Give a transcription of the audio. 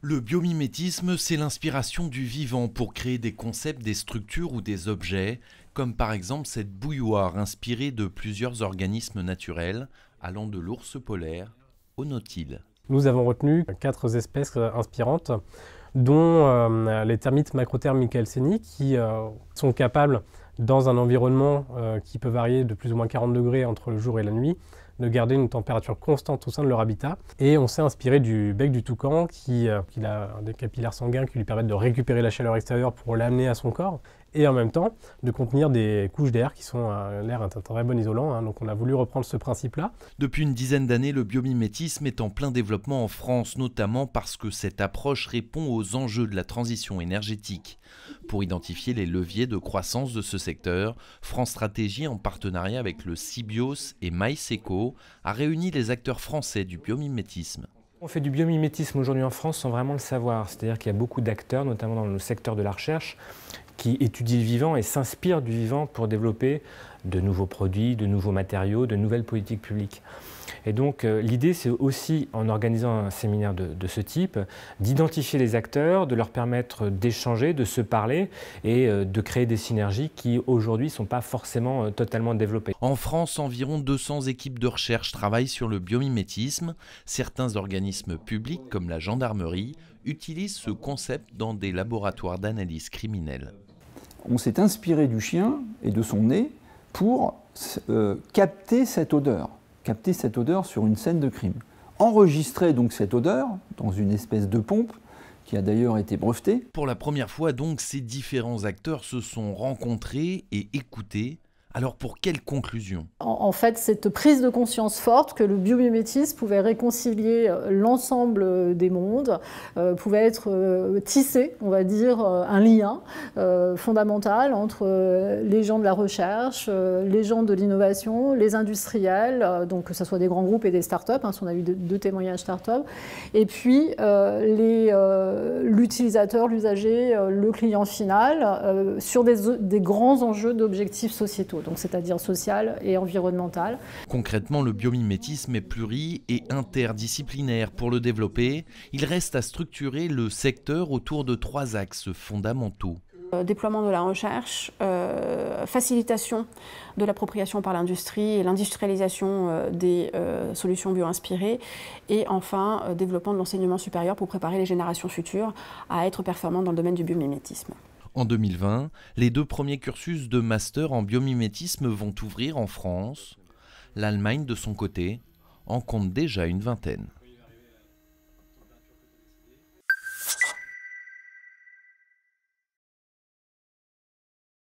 Le biomimétisme, c'est l'inspiration du vivant pour créer des concepts, des structures ou des objets, comme par exemple cette bouilloire inspirée de plusieurs organismes naturels, allant de l'ours polaire au nautile. Nous avons retenu quatre espèces euh, inspirantes, dont euh, les termites macrothermiques Michelsenii, qui euh, sont capables, dans un environnement qui peut varier de plus ou moins 40 degrés entre le jour et la nuit, de garder une température constante au sein de leur habitat. Et on s'est inspiré du bec du toucan qui, euh, qui a des capillaires sanguins qui lui permettent de récupérer la chaleur extérieure pour l'amener à son corps et en même temps de contenir des couches d'air qui sont un euh, l'air un très bon isolant. Hein. donc on a voulu reprendre ce principe-là. Depuis une dizaine d'années, le biomimétisme est en plein développement en France, notamment parce que cette approche répond aux enjeux de la transition énergétique. Pour identifier les leviers de croissance de ce secteur, France Stratégie, en partenariat avec le Cibios et MySeco, a réuni les acteurs français du biomimétisme. On fait du biomimétisme aujourd'hui en France sans vraiment le savoir. C'est-à-dire qu'il y a beaucoup d'acteurs, notamment dans le secteur de la recherche, qui étudient le vivant et s'inspirent du vivant pour développer de nouveaux produits, de nouveaux matériaux, de nouvelles politiques publiques. Et donc euh, l'idée, c'est aussi, en organisant un séminaire de, ce type, d'identifier les acteurs, de leur permettre d'échanger, de se parler et euh, de créer des synergies qui aujourd'hui ne sont pas forcément euh, totalement développées. En France, environ 200 équipes de recherche travaillent sur le biomimétisme. Certains organismes publics, comme la gendarmerie, utilisent ce concept dans des laboratoires d'analyse criminelle. On s'est inspiré du chien et de son nez pour euh, capter cette odeur, capter cette odeur sur une scène de crime. Enregistrer donc cette odeur dans une espèce de pompe qui a d'ailleurs été brevetée. Pour la première fois donc, ces différents acteurs se sont rencontrés et écoutés alors pour quelle conclusion en, fait, cette prise de conscience forte que le biomimétisme pouvait réconcilier euh, l'ensemble euh, des mondes, euh, pouvait être tissé, on va dire, un lien fondamental entre les gens de la recherche, les gens de l'innovation, les industriels, donc que ce soit des grands groupes et des startups, up hein, si on a eu deux, témoignages témoignages startups, et puis l'utilisateur, l'usager, le client final, sur des grands enjeux d'objectifs sociétaux c'est-à-dire sociale et environnementale. Concrètement, le biomimétisme est pluri et interdisciplinaire. Pour le développer, il reste à structurer le secteur autour de trois axes fondamentaux euh, déploiement de la recherche, euh, facilitation de l'appropriation par l'industrie et l'industrialisation euh, des solutions bio-inspirées, et enfin développement de l'enseignement supérieur pour préparer les générations futures à être performantes dans le domaine du biomimétisme. En 2020, les deux premiers cursus de master en biomimétisme vont ouvrir en France. L'Allemagne, de son côté, en compte déjà une vingtaine.